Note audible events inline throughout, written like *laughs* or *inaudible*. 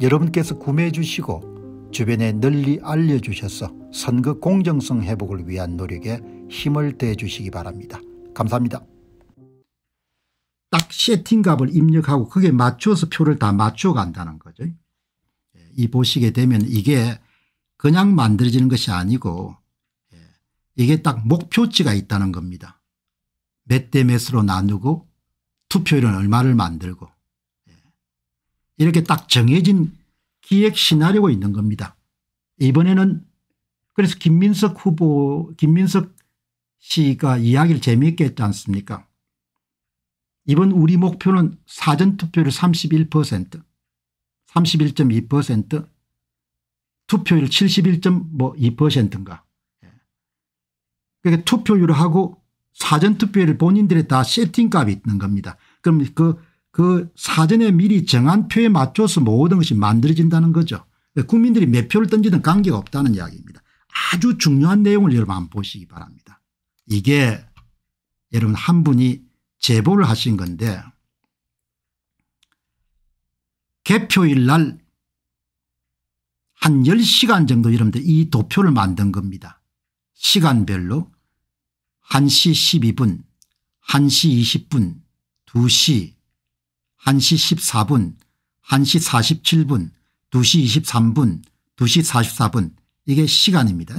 여러분께서 구매해 주시고 주변에 널리 알려주셔서 선거 공정성 회복을 위한 노력에 힘을 대해 주시기 바랍니다. 감사합니다. 딱 세팅값을 입력하고 그게 맞춰서 표를 다 맞춰 간다는 거죠. 예, 이 보시게 되면 이게 그냥 만들어지는 것이 아니고 예, 이게 딱 목표치가 있다는 겁니다. 몇 대 몇으로 나누고 투표율은 얼마를 만들고 이렇게 딱 정해진 기획 시나리오가 있는 겁니다. 이번에는 그래서 김민석 후보 김민석 씨가 이야기를 재미있게 했지 않습니까 이번 우리 목표는 사전투표율 31% 31.2% 투표율 71.2%인가 뭐 그러니까 투표율하고 사전투표율 본인들의 다 세팅값이 있는 겁니다. 그럼 그그 사전에 미리 정한 표에 맞춰서 모든 것이 만들어진다는 거죠. 국민들이 몇 표를 던지든 관계가 없다는 이야기입니다. 아주 중요한 내용을 여러분 한번 보시기 바랍니다. 이게 여러분 한 분이 제보를 하신 건데 개표일 날 한 10시간 정도 여러분들 이 도표를 만든 겁니다. 시간별로 1시 12분, 1시 20분, 2시, 1시 14분, 1시 47분, 2시 23분, 2시 44분 이게 시간입니다.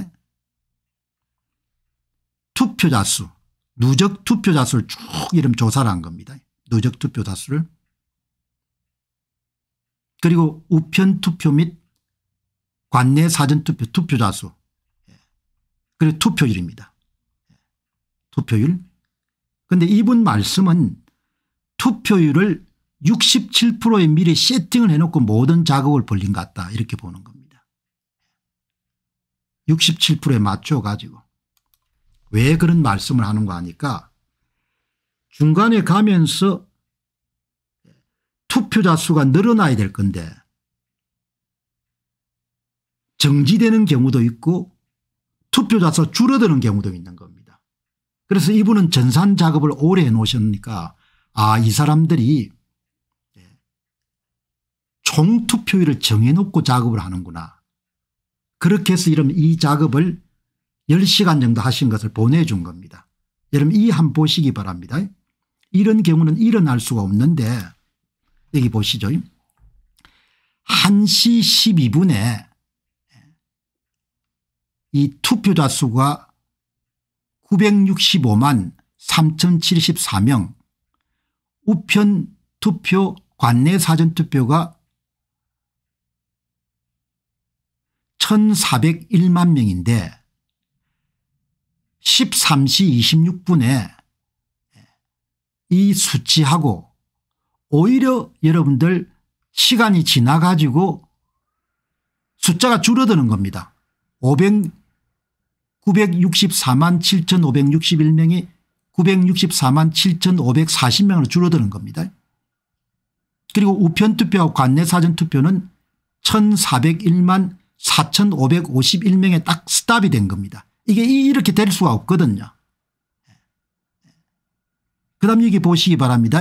투표자 수, 누적 투표자 수를 쭉 이름 조사를 한 겁니다. 누적 투표자 수를. 그리고 우편 투표 및 관내 사전투표 투표자 수 예. 그리고 투표율입니다. 예. 투표율. 그런데 이분 말씀은 투표율을 67%의 미래 세팅을 해놓고 모든 작업을 벌린 것 같다 이렇게 보는 겁니다. 67%에 맞춰가지고 왜 그런 말씀을 하는 거 아니까 중간에 가면서 투표자 수가 늘어나야 될 건데 정지되는 경우도 있고 투표자 수 줄어드는 경우도 있는 겁니다. 그래서 이분은 전산 작업을 오래 해놓으셨으니까 아 이 사람들이 총투표율을 정해놓고 작업을 하는구나. 그렇게 해서 이러면 이 작업을 10시간 정도 하신 것을 보내준 겁니다. 여러분 이 한 보시기 바랍니다. 이런 경우는 일어날 수가 없는데 여기 보시죠. 1시 12분에 이 투표자 수가 965만 3074명 우편 투표 관내 사전투표가 1401만 명인데 13시 26분에 이 수치하고 오히려 여러분들 시간이 지나가지고 숫자가 줄어드는 겁니다. 5 964만 7561명이 964만 7540명으로 줄어드는 겁니다. 그리고 우편투표와 관내사전투표는 1401만 4,551명에 딱 스탑이 된 겁니다. 이게 이렇게 될 수가 없거든요. 그 다음 여기 보시기 바랍니다.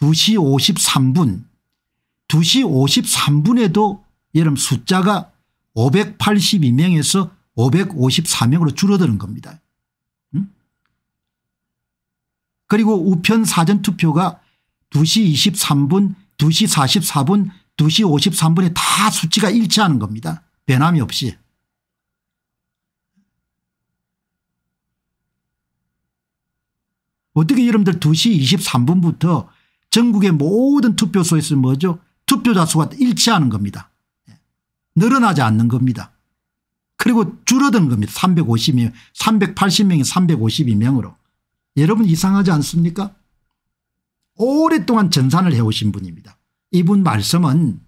2시 53분 2시 53분에도 여러분 숫자가 582명에서 554명으로 줄어드는 겁니다. 음? 그리고 우편 사전투표가 2시 23분 2시 44분 2시 53분에 다 수치가 일치하는 겁니다. 변함이 없이. 어떻게 여러분들 2시 23분부터 전국의 모든 투표소에서 뭐죠? 투표자 수가 일치하는 겁니다. 예. 늘어나지 않는 겁니다. 그리고 줄어든 겁니다. 350명, 380명이 352명으로. 여러분 이상하지 않습니까? 오랫동안 전산을 해오신 분입니다. 이분 말씀은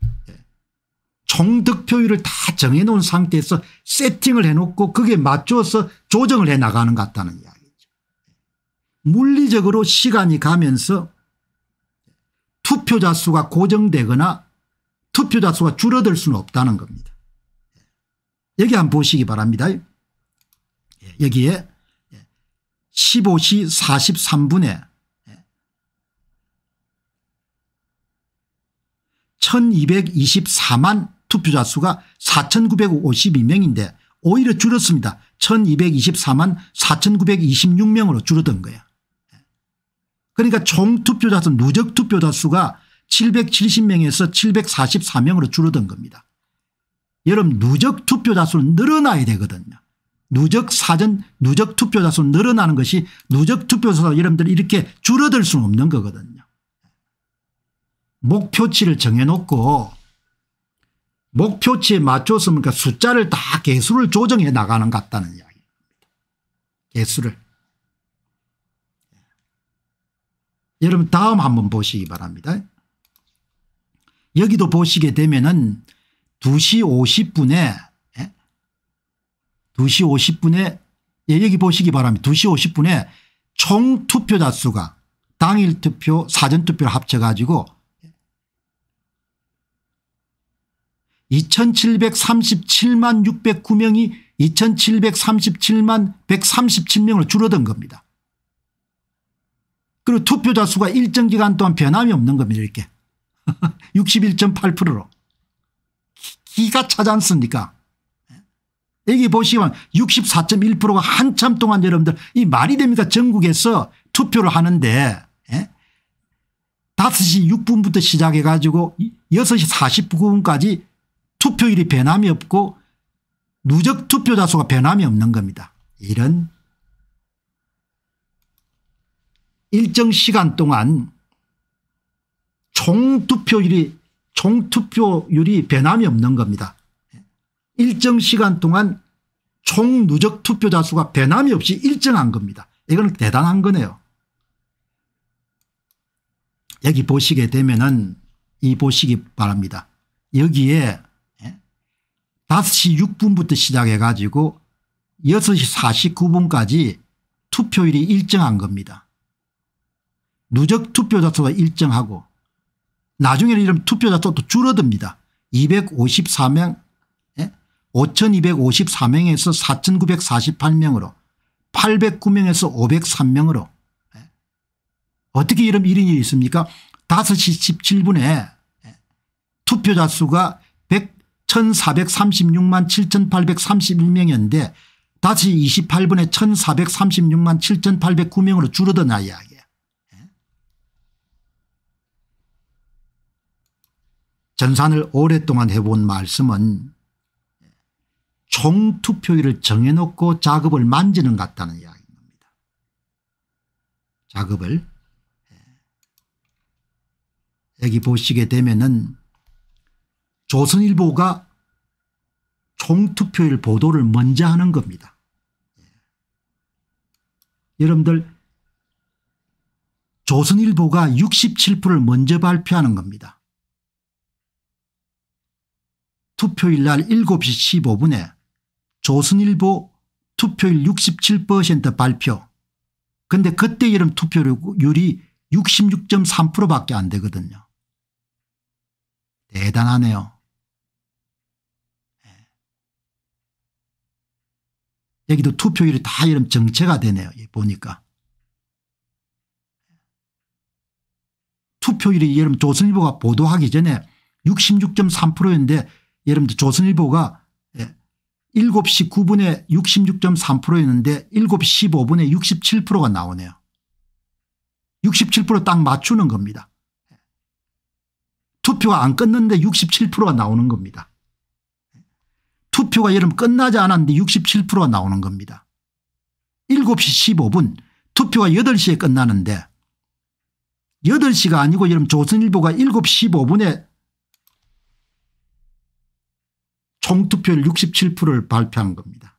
총득표율을 다 정해놓은 상태에서 세팅을 해놓고 그게 맞춰서 조정을 해나가는 것 같다는 이야기죠. 물리적으로 시간이 가면서 투표자 수가 고정되거나 투표자 수가 줄어들 수는 없다는 겁니다. 여기 한번 보시기 바랍니다. 여기에 15시 43분에 1224만 투표자 수가 4952명인데 오히려 줄었습니다. 1224만 4926명으로 줄어든 거예요. 그러니까 총 투표자 수 누적 투표자 수가 770명에서 744명으로 줄어든 겁니다. 여러분 누적 투표자 수는 늘어나야 되거든요. 누적 사전 누적 투표자 수 늘어나는 것이 누적 투표자 수 여러분들 이렇게 줄어들 수는 없는 거거든요. 목표치를 정해놓고 목표치에 맞춰서 그러니까 숫자를 다 개수를 조정해 나가는 것 같다는 이야기입니다. 개수를. 예. 여러분 다음 한번 보시기 바랍니다. 여기도 보시게 되면 은 2시 50분에 2시 예? 50분에 예, 여기 보시기 바랍니다. 2시 50분에 총 투표자 수가 당일 투표 사전 투표를 합쳐가지고 2737만 609명이 2737만 137명으로 줄어든 겁니다. 그리고 투표자 수가 일정 기간 동안 변함이 없는 겁니다. 이렇게 61.8%로 *laughs* 기가 차지 않습니까 여기 보시면 64.1%가 한참 동안 여러분들 이 말이 됩니까 전국에서 투표를 하는데 5시 예? 6분부터 시작해 가지고 6시 49분까지 투표율이 변함이 없고 누적 투표자수가 변함이 없는 겁니다. 이런 일정 시간 동안 총투표율이 총투표율이 변함이 없는 겁니다. 일정 시간 동안 총 누적 투표자 수가 변함이 없이 일정한 겁니다. 이건 대단한 거네요. 여기 보시게 되면은 이 보시기 바랍니다. 여기에 5시 6분부터 시작해 가지고 6시 49분까지 투표일이 일정한 겁니다. 누적 투표자 수가 일정하고 나중에는 이런 투표자 수도 줄어듭니다. 254명 5254명에서 4948명으로 809명에서 503명으로 어떻게 이런 일이 있습니까 5시 17분에 예? 투표자 수가 1436만 7831명이었는데 다시 28분에 1436만 7809명으로 줄어든 이야기예요. 전산을 오랫동안 해본 말씀은 총투표율을 정해놓고 작업을 만지는 같다는 이야기입니다. 작업을 예. 여기 보시게 되면은 조선일보가 총투표일 보도를 먼저 하는 겁니다. 예. 여러분들 조선일보가 67%를 먼저 발표하는 겁니다. 투표일 날 7시 15분에 조선일보 투표일 67% 발표 근데 그때 이름 투표율이 66.3% 밖에 안 되거든요. 대단하네요. 여기도 투표율이 다 이런 정체가 되네요. 보니까. 투표율이 여러분 조선일보가 보도하기 전에 66.3%였는데 여러분들 조선일보가 7시 9분에 66.3%였는데 7시 5분에 67%가 나오네요. 67%딱 맞추는 겁니다. 투표가 안 끝났는데 67%가 나오는 겁니다. 투표가 여름 끝나지 않았는데 67%가 나오는 겁니다. 7시 15분 투표가 8시에 끝나는데 8시가 아니고 여러분 조선일보가 7시 15분에 총투표율 67%를 발표한 겁니다.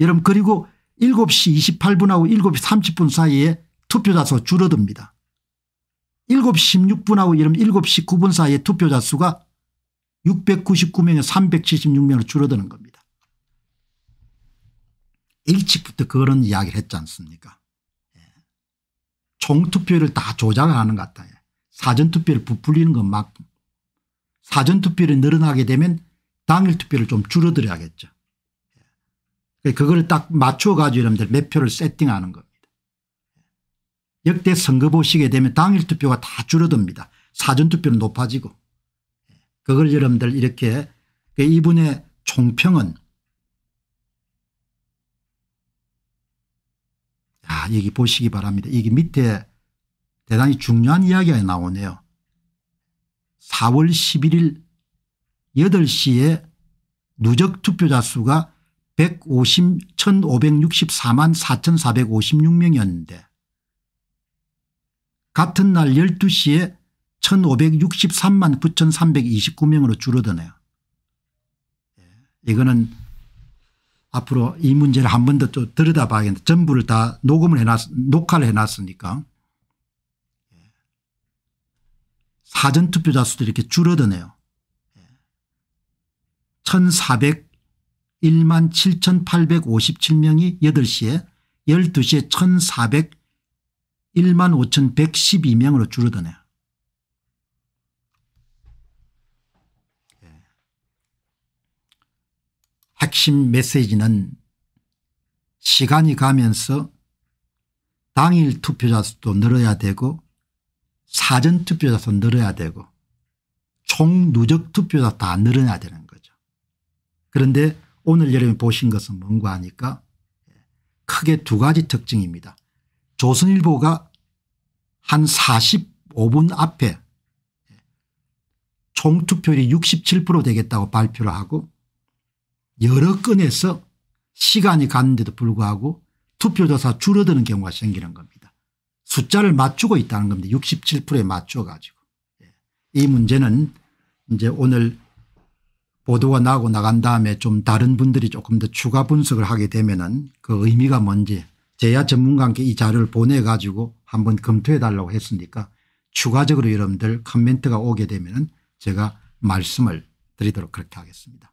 여러분 그리고 7시 28분하고 7시 30분 사이에 투표자 수가 줄어듭니다. 7시 16분하고 여러 7시 9분 사이에 투표자 수가 6 9 9명에 376명으로 줄어드는 겁니다. 일찍부터 그런 이야기를 했지 않습니까 예. 총투표를 다 조작하는 것 같아요. 사전투표를 부풀리는 건막 사전투표를 늘어나게 되면 당일투표를 좀 줄어들어야겠죠. 예. 그걸 딱 맞춰가지고 여러분들 몇 표를 세팅하는 겁니다. 예. 역대 선거 보시게 되면 당일투표가 다 줄어듭니다. 사전투표는 높아지고 그걸 여러분들 이렇게 그 이분의 총평은 아, 여기 보시기 바랍니다. 여기 밑에 대단히 중요한 이야기가 나오네요. 4월 11일 8시에 누적 투표자 수가 1 5 6 4만 4456명이었는데 같은 날 12시에 1563만 9329명으로 줄어드네요. 예. 이거는 앞으로 이 문제를 한 번 더 들여다봐야겠는데 전부를 다 녹음을 해놨 녹화를 해놨으니까 예. 사전투표자 수도 이렇게 줄어드네요. 1401만 7857명이 8시에 12시에 1401만 5112명으로 줄어드네요. 핵심 메시지는 시간이 가면서 당일 투표자 수도 늘어야 되고 사전 투표자 수 늘어야 되고 총 누적 투표자 다 늘어야 되는 거죠. 그런데 오늘 여러분 보신 것은 뭔가 하니까 크게 두 가지 특징입니다. 조선일보가 한 45분 앞에 총투표율이 67% 되겠다고 발표를 하고 여러 건에서 시간이 갔는데도 불구하고 투표조사 줄어드는 경우가 생기는 겁니다. 숫자를 맞추고 있다는 겁니다. 67%에 맞춰 가지고. 예. 이 문제는 이제 오늘 보도가 나고 나간 다음에 좀 다른 분들이 조금 더 추가 분석을 하게 되면은 그 의미가 뭔지 제야 전문가께 이 자료를 보내 가지고 한번 검토해 달라고 했으니까 추가적으로 여러분들 커멘트가 오게 되면은 제가 말씀을 드리도록 그렇게 하겠습니다.